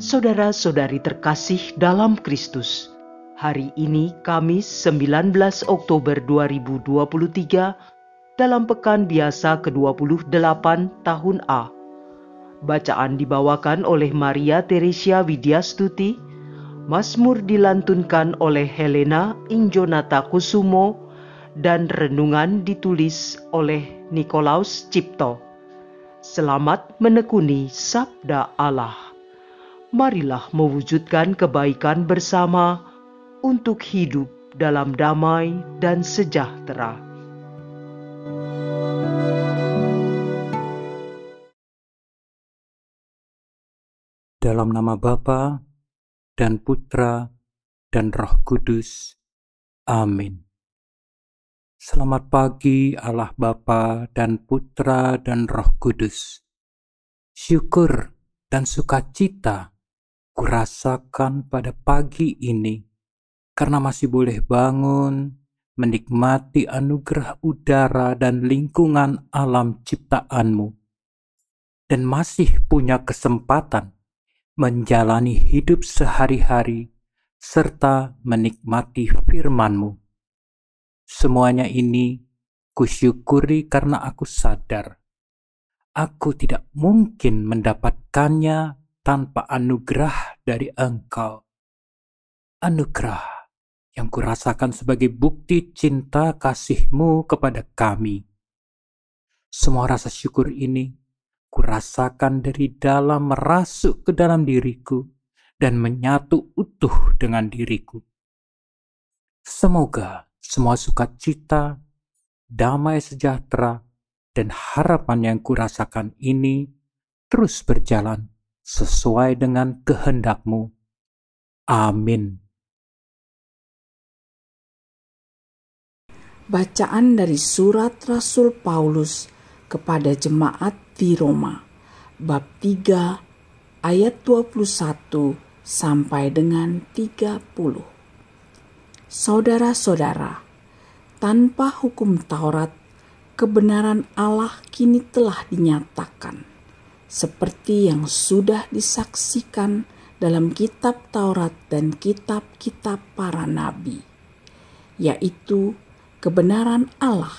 Saudara-saudari terkasih dalam Kristus, hari ini Kamis 19 Oktober 2023 dalam pekan biasa ke-28 tahun A. Bacaan dibawakan oleh Maria Teresia Widyastuti, Mazmur dilantunkan oleh Helena Injonata Kusumo, dan renungan ditulis oleh Nikolaus Cipto. Selamat menekuni Sabda Allah marilah mewujudkan kebaikan bersama untuk hidup dalam damai dan sejahtera. Dalam nama Bapa dan Putra dan Roh Kudus. Amin. Selamat pagi Allah Bapa dan Putra dan Roh Kudus. Syukur dan sukacita kurasakan pada pagi ini karena masih boleh bangun, menikmati anugerah udara dan lingkungan alam ciptaanmu, dan masih punya kesempatan menjalani hidup sehari-hari serta menikmati firmanmu. Semuanya ini kusyukuri karena aku sadar aku tidak mungkin mendapatkannya tanpa anugerah dari Engkau. Anugerah yang kurasakan sebagai bukti cinta kasihmu kepada kami. Semua rasa syukur ini kurasakan dari dalam merasuk ke dalam diriku dan menyatu utuh dengan diriku. Semoga semua sukacita, damai sejahtera, dan harapan yang kurasakan ini terus berjalan sesuai dengan kehendakmu. Amin. Bacaan dari surat Rasul Paulus kepada jemaat di Roma, bab 3 ayat 21 sampai dengan 30. Saudara-saudara, tanpa hukum Taurat, kebenaran Allah kini telah dinyatakan seperti yang sudah disaksikan dalam kitab Taurat dan kitab-kitab para nabi, yaitu kebenaran Allah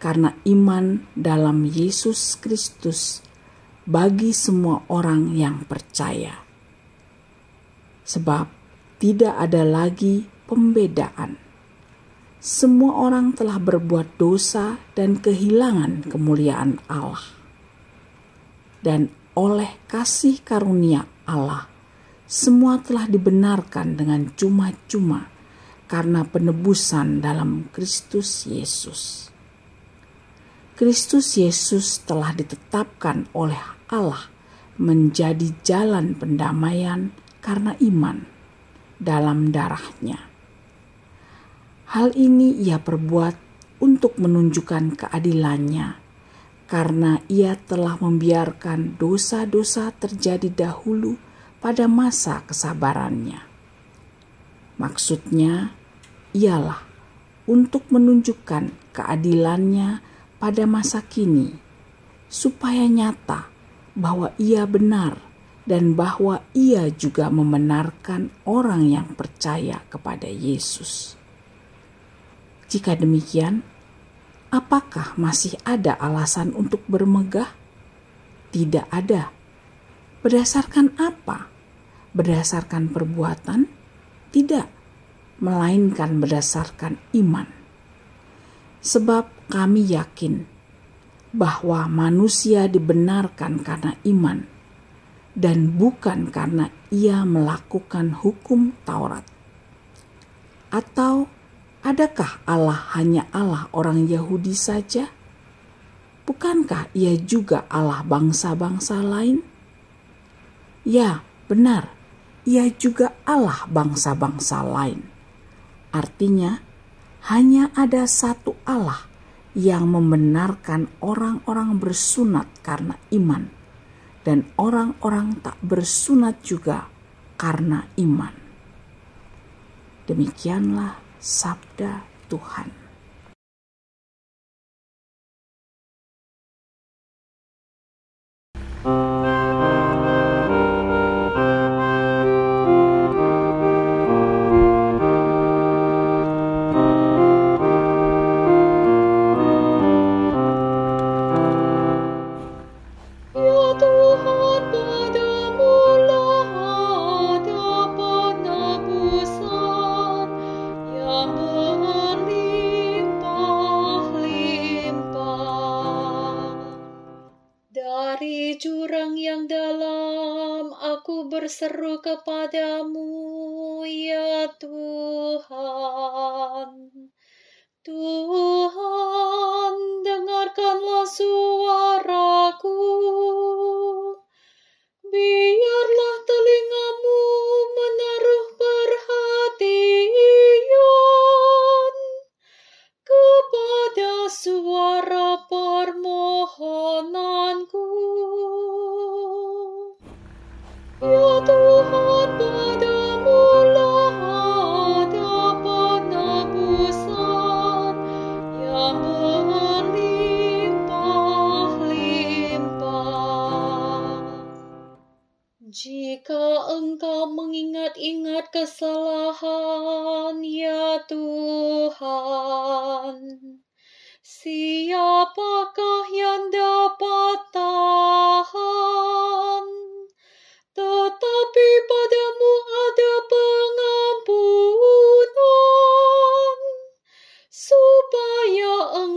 karena iman dalam Yesus Kristus bagi semua orang yang percaya. Sebab tidak ada lagi pembedaan. Semua orang telah berbuat dosa dan kehilangan kemuliaan Allah dan oleh kasih karunia Allah, semua telah dibenarkan dengan cuma-cuma karena penebusan dalam Kristus Yesus. Kristus Yesus telah ditetapkan oleh Allah menjadi jalan pendamaian karena iman dalam darahnya. Hal ini ia perbuat untuk menunjukkan keadilannya karena ia telah membiarkan dosa-dosa terjadi dahulu pada masa kesabarannya. Maksudnya ialah untuk menunjukkan keadilannya pada masa kini, supaya nyata bahwa ia benar dan bahwa ia juga membenarkan orang yang percaya kepada Yesus. Jika demikian, Apakah masih ada alasan untuk bermegah? Tidak ada. Berdasarkan apa? Berdasarkan perbuatan? Tidak, melainkan berdasarkan iman. Sebab kami yakin bahwa manusia dibenarkan karena iman dan bukan karena ia melakukan hukum Taurat atau Adakah Allah hanya Allah orang Yahudi saja? Bukankah ia juga Allah bangsa-bangsa lain? Ya, benar. Ia juga Allah bangsa-bangsa lain. Artinya, hanya ada satu Allah yang membenarkan orang-orang bersunat karena iman dan orang-orang tak bersunat juga karena iman. Demikianlah sabda Tuhan.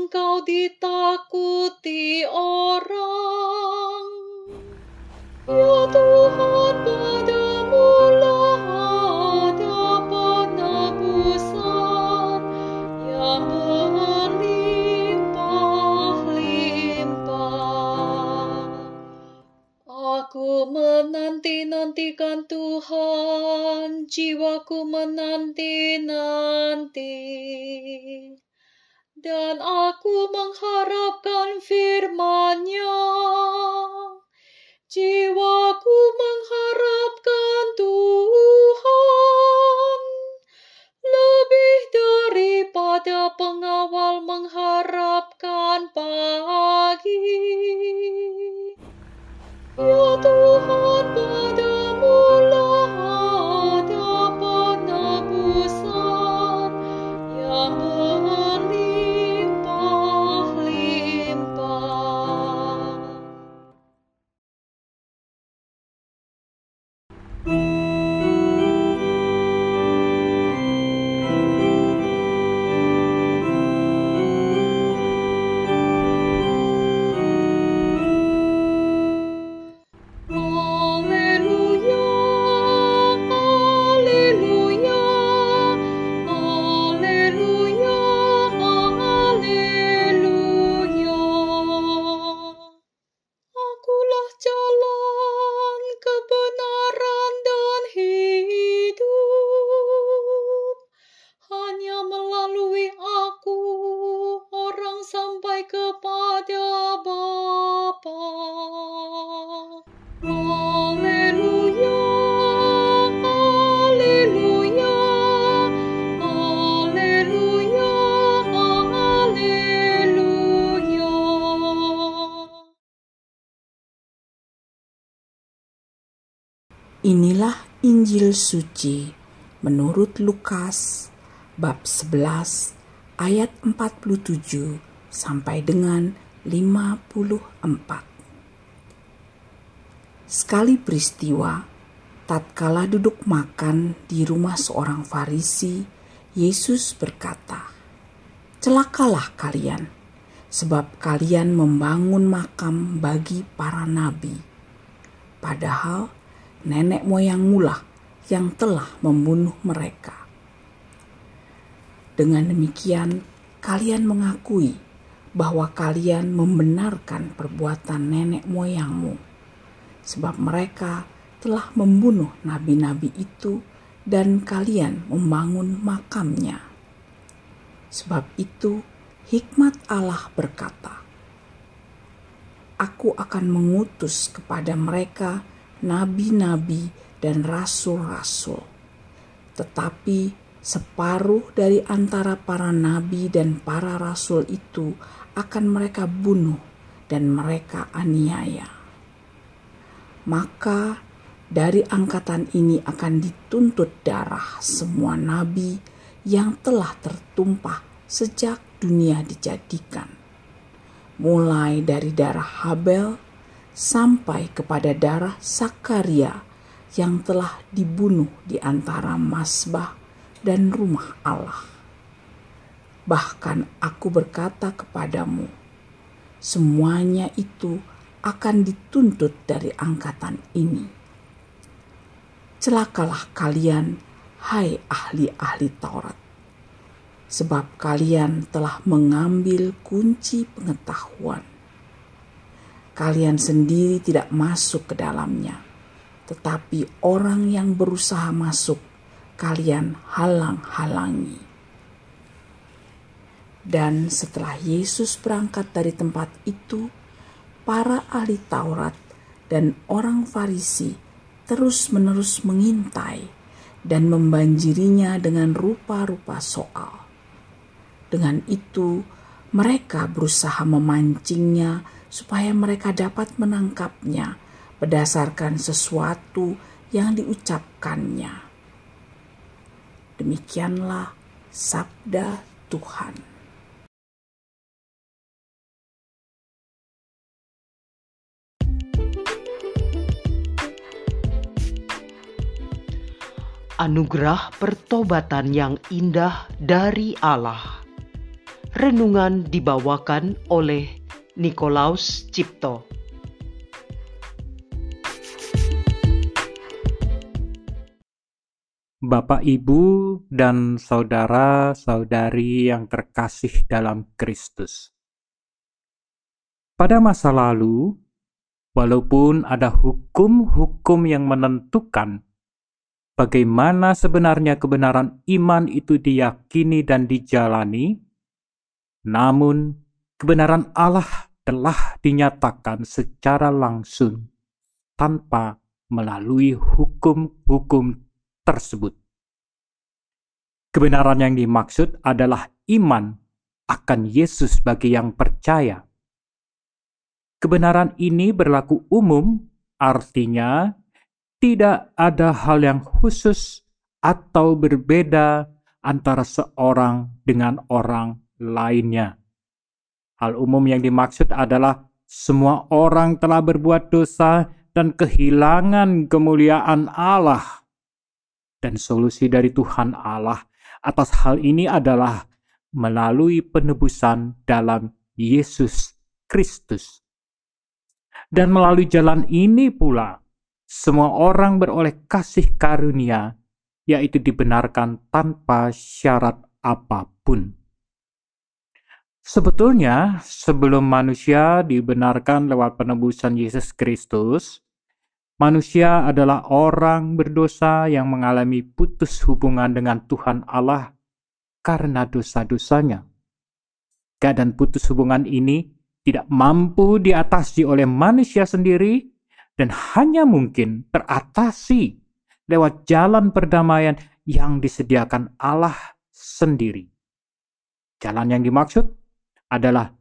engkau ditakuti orang. Ya Tuhan, padamu lah ada penebusan yang berlimpah-limpah. Aku menanti-nantikan Tuhan, jiwaku menanti-nanti dan aku mengharapkan firman-Nya. Jiwaku mengharapkan Tuhan lebih daripada pengawal mengharapkan Injil Suci menurut Lukas bab 11 ayat 47 sampai dengan 54. Sekali peristiwa, tatkala duduk makan di rumah seorang Farisi, Yesus berkata, "Celakalah kalian, sebab kalian membangun makam bagi para nabi, padahal nenek moyang lah yang telah membunuh mereka. Dengan demikian, kalian mengakui bahwa kalian membenarkan perbuatan nenek moyangmu, sebab mereka telah membunuh nabi-nabi itu, dan kalian membangun makamnya. Sebab itu, hikmat Allah berkata, "Aku akan mengutus kepada mereka nabi-nabi." dan rasul-rasul. Tetapi separuh dari antara para nabi dan para rasul itu akan mereka bunuh dan mereka aniaya. Maka dari angkatan ini akan dituntut darah semua nabi yang telah tertumpah sejak dunia dijadikan. Mulai dari darah Habel sampai kepada darah Sakaria yang telah dibunuh di antara masbah dan rumah Allah. Bahkan aku berkata kepadamu, semuanya itu akan dituntut dari angkatan ini. Celakalah kalian, hai ahli-ahli Taurat, sebab kalian telah mengambil kunci pengetahuan. Kalian sendiri tidak masuk ke dalamnya tetapi orang yang berusaha masuk, kalian halang-halangi. Dan setelah Yesus berangkat dari tempat itu, para ahli Taurat dan orang Farisi terus-menerus mengintai dan membanjirinya dengan rupa-rupa soal. Dengan itu, mereka berusaha memancingnya supaya mereka dapat menangkapnya berdasarkan sesuatu yang diucapkannya. Demikianlah sabda Tuhan. anugerah pertobatan yang indah dari Allah. Renungan dibawakan oleh Nikolaus Cipto. Bapak, Ibu, dan saudara-saudari yang terkasih dalam Kristus. Pada masa lalu, walaupun ada hukum-hukum yang menentukan bagaimana sebenarnya kebenaran iman itu diyakini dan dijalani, namun kebenaran Allah telah dinyatakan secara langsung tanpa melalui hukum-hukum tersebut. Kebenaran yang dimaksud adalah iman akan Yesus bagi yang percaya. Kebenaran ini berlaku umum, artinya tidak ada hal yang khusus atau berbeda antara seorang dengan orang lainnya. Hal umum yang dimaksud adalah semua orang telah berbuat dosa dan kehilangan kemuliaan Allah dan solusi dari Tuhan Allah atas hal ini adalah melalui penebusan dalam Yesus Kristus. Dan melalui jalan ini pula, semua orang beroleh kasih karunia, yaitu dibenarkan tanpa syarat apapun. Sebetulnya, sebelum manusia dibenarkan lewat penebusan Yesus Kristus, Manusia adalah orang berdosa yang mengalami putus hubungan dengan Tuhan Allah karena dosa-dosanya. Keadaan putus hubungan ini tidak mampu diatasi oleh manusia sendiri dan hanya mungkin teratasi lewat jalan perdamaian yang disediakan Allah sendiri. Jalan yang dimaksud adalah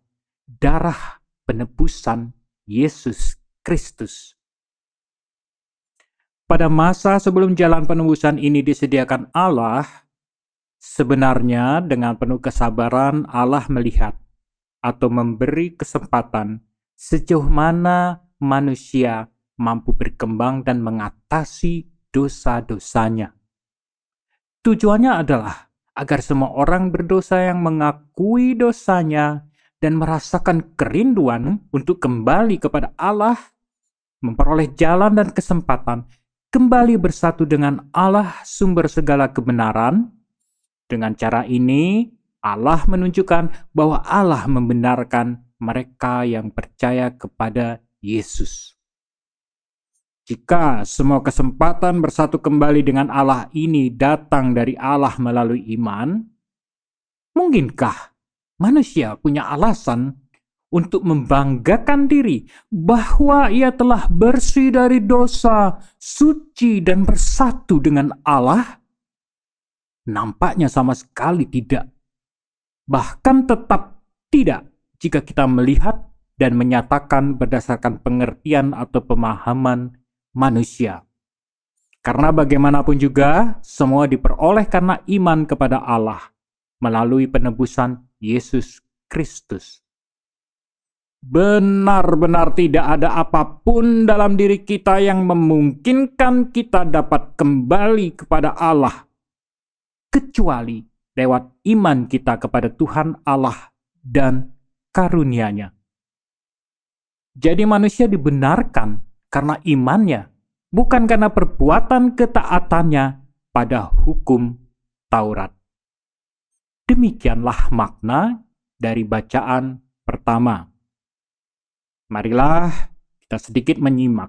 darah penebusan Yesus Kristus pada masa sebelum jalan penembusan ini disediakan Allah, sebenarnya dengan penuh kesabaran Allah melihat atau memberi kesempatan sejauh mana manusia mampu berkembang dan mengatasi dosa-dosanya. Tujuannya adalah agar semua orang berdosa yang mengakui dosanya dan merasakan kerinduan untuk kembali kepada Allah, memperoleh jalan dan kesempatan kembali bersatu dengan Allah sumber segala kebenaran. Dengan cara ini, Allah menunjukkan bahwa Allah membenarkan mereka yang percaya kepada Yesus. Jika semua kesempatan bersatu kembali dengan Allah ini datang dari Allah melalui iman, mungkinkah manusia punya alasan untuk membanggakan diri bahwa ia telah bersih dari dosa, suci, dan bersatu dengan Allah, nampaknya sama sekali tidak, bahkan tetap tidak, jika kita melihat dan menyatakan berdasarkan pengertian atau pemahaman manusia. Karena bagaimanapun juga, semua diperoleh karena iman kepada Allah melalui penebusan Yesus Kristus benar-benar tidak ada apapun dalam diri kita yang memungkinkan kita dapat kembali kepada Allah, kecuali lewat iman kita kepada Tuhan Allah dan karunia-Nya. Jadi, manusia dibenarkan karena imannya, bukan karena perbuatan ketaatannya pada hukum Taurat. Demikianlah makna dari bacaan pertama. Marilah kita sedikit menyimak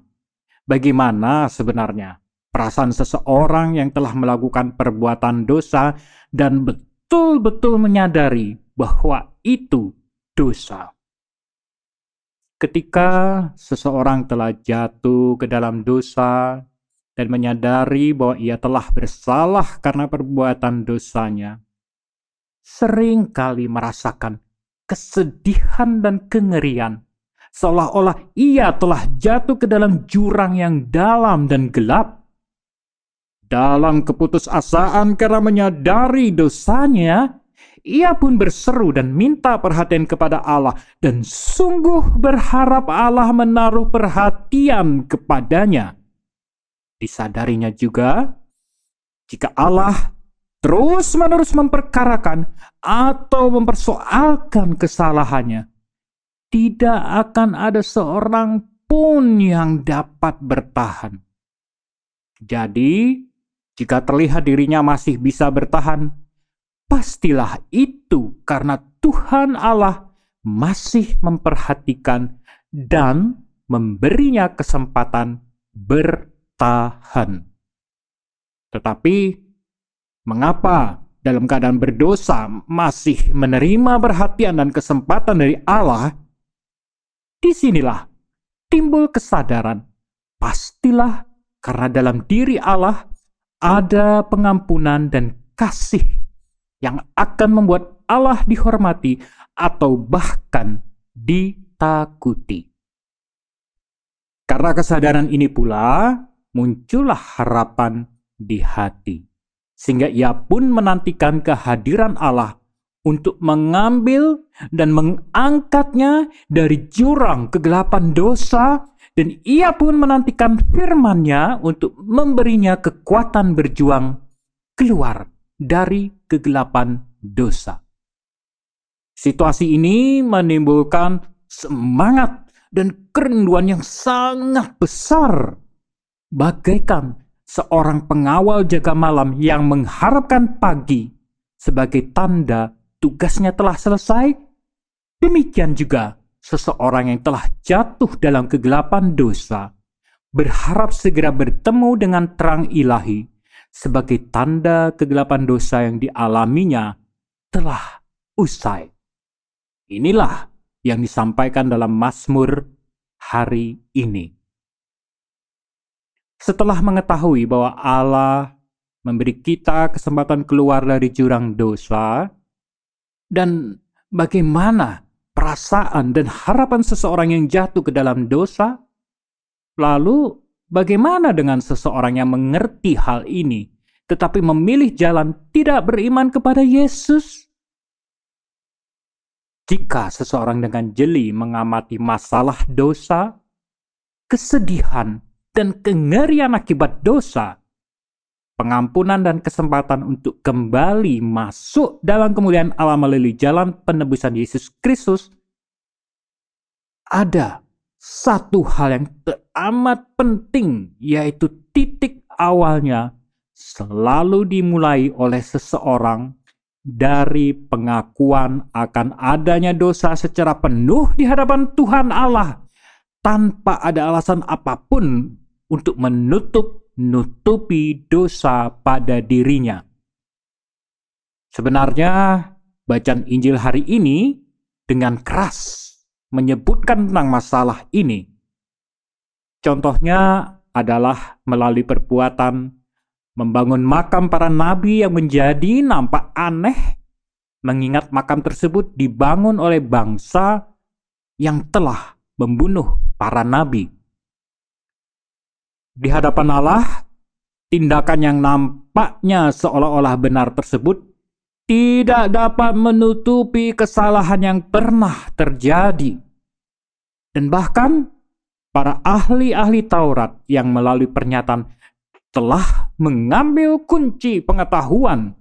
bagaimana sebenarnya perasaan seseorang yang telah melakukan perbuatan dosa dan betul-betul menyadari bahwa itu dosa. Ketika seseorang telah jatuh ke dalam dosa dan menyadari bahwa ia telah bersalah karena perbuatan dosanya, seringkali merasakan kesedihan dan kengerian seolah-olah ia telah jatuh ke dalam jurang yang dalam dan gelap. Dalam keputusasaan karena menyadari dosanya, ia pun berseru dan minta perhatian kepada Allah dan sungguh berharap Allah menaruh perhatian kepadanya. Disadarinya juga, jika Allah terus-menerus memperkarakan atau mempersoalkan kesalahannya, tidak akan ada seorang pun yang dapat bertahan. Jadi, jika terlihat dirinya masih bisa bertahan, pastilah itu karena Tuhan Allah masih memperhatikan dan memberinya kesempatan bertahan. Tetapi, mengapa dalam keadaan berdosa masih menerima perhatian dan kesempatan dari Allah? Disinilah timbul kesadaran. Pastilah karena dalam diri Allah ada pengampunan dan kasih yang akan membuat Allah dihormati atau bahkan ditakuti. Karena kesadaran ini pula muncullah harapan di hati, sehingga ia pun menantikan kehadiran Allah untuk mengambil dan mengangkatnya dari jurang kegelapan dosa dan ia pun menantikan firman-Nya untuk memberinya kekuatan berjuang keluar dari kegelapan dosa. Situasi ini menimbulkan semangat dan kerinduan yang sangat besar. Bagaikan seorang pengawal jaga malam yang mengharapkan pagi sebagai tanda tugasnya telah selesai, demikian juga seseorang yang telah jatuh dalam kegelapan dosa berharap segera bertemu dengan terang ilahi sebagai tanda kegelapan dosa yang dialaminya telah usai. Inilah yang disampaikan dalam Mazmur hari ini. Setelah mengetahui bahwa Allah memberi kita kesempatan keluar dari jurang dosa, dan bagaimana perasaan dan harapan seseorang yang jatuh ke dalam dosa. Lalu, bagaimana dengan seseorang yang mengerti hal ini tetapi memilih jalan tidak beriman kepada Yesus? Jika seseorang dengan jeli mengamati masalah dosa, kesedihan, dan kengerian akibat dosa, pengampunan dan kesempatan untuk kembali masuk dalam kemuliaan Allah melalui jalan penebusan Yesus Kristus, ada satu hal yang teramat penting, yaitu titik awalnya selalu dimulai oleh seseorang dari pengakuan akan adanya dosa secara penuh di hadapan Tuhan Allah tanpa ada alasan apapun untuk menutup nutupi dosa pada dirinya. Sebenarnya, bacaan Injil hari ini dengan keras menyebutkan tentang masalah ini. Contohnya adalah melalui perbuatan membangun makam para nabi yang menjadi nampak aneh, mengingat makam tersebut dibangun oleh bangsa yang telah membunuh para nabi. Di hadapan Allah, tindakan yang nampaknya seolah-olah benar tersebut tidak dapat menutupi kesalahan yang pernah terjadi. Dan bahkan para ahli-ahli Taurat yang melalui pernyataan telah mengambil kunci pengetahuan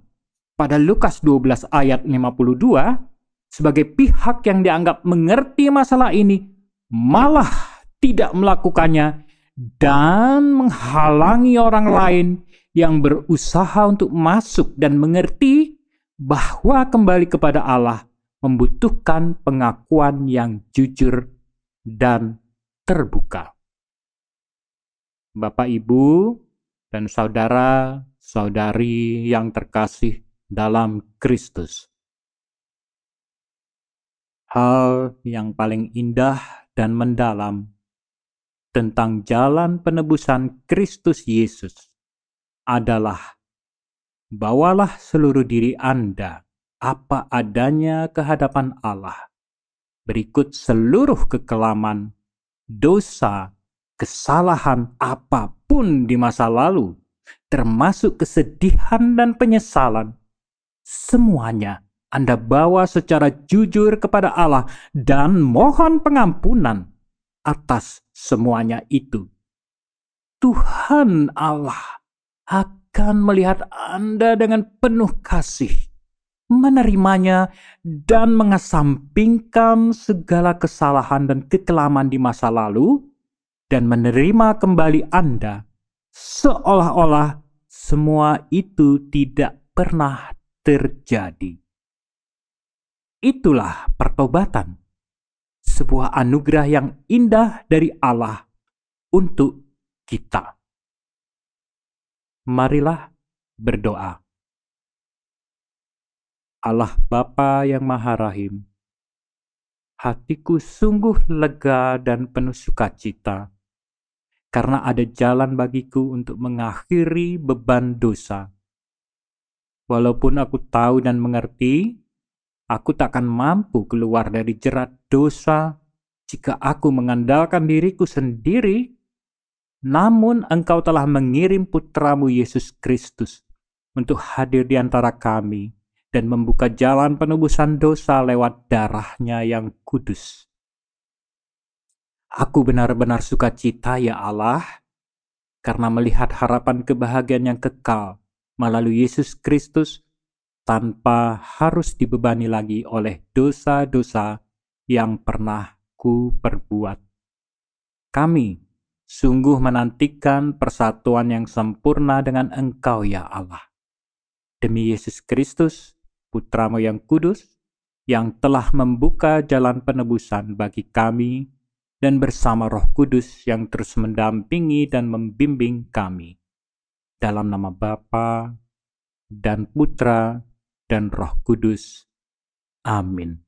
pada Lukas 12 ayat 52 sebagai pihak yang dianggap mengerti masalah ini malah tidak melakukannya dan menghalangi orang lain yang berusaha untuk masuk dan mengerti bahwa kembali kepada Allah membutuhkan pengakuan yang jujur dan terbuka. Bapak, ibu, dan saudara-saudari yang terkasih dalam Kristus, hal yang paling indah dan mendalam tentang jalan penebusan Kristus Yesus adalah bawalah seluruh diri Anda apa adanya kehadapan Allah. Berikut seluruh kekelaman, dosa, kesalahan apapun di masa lalu, termasuk kesedihan dan penyesalan. Semuanya Anda bawa secara jujur kepada Allah dan mohon pengampunan atas semuanya itu. Tuhan Allah akan melihat Anda dengan penuh kasih, menerimanya, dan mengesampingkan segala kesalahan dan kekelaman di masa lalu, dan menerima kembali Anda seolah-olah semua itu tidak pernah terjadi. Itulah pertobatan sebuah anugerah yang indah dari Allah untuk kita. Marilah berdoa. Allah Bapa yang Maha Rahim, hatiku sungguh lega dan penuh sukacita karena ada jalan bagiku untuk mengakhiri beban dosa. Walaupun aku tahu dan mengerti Aku tak akan mampu keluar dari jerat dosa jika aku mengandalkan diriku sendiri. Namun engkau telah mengirim putramu Yesus Kristus untuk hadir di antara kami dan membuka jalan penebusan dosa lewat darahnya yang kudus. Aku benar-benar sukacita ya Allah, karena melihat harapan kebahagiaan yang kekal melalui Yesus Kristus tanpa harus dibebani lagi oleh dosa-dosa yang pernah ku perbuat. Kami sungguh menantikan persatuan yang sempurna dengan Engkau ya Allah. Demi Yesus Kristus, Putramu yang kudus, yang telah membuka jalan penebusan bagi kami dan bersama Roh Kudus yang terus mendampingi dan membimbing kami. Dalam nama Bapa dan Putra dan Roh Kudus. Amin.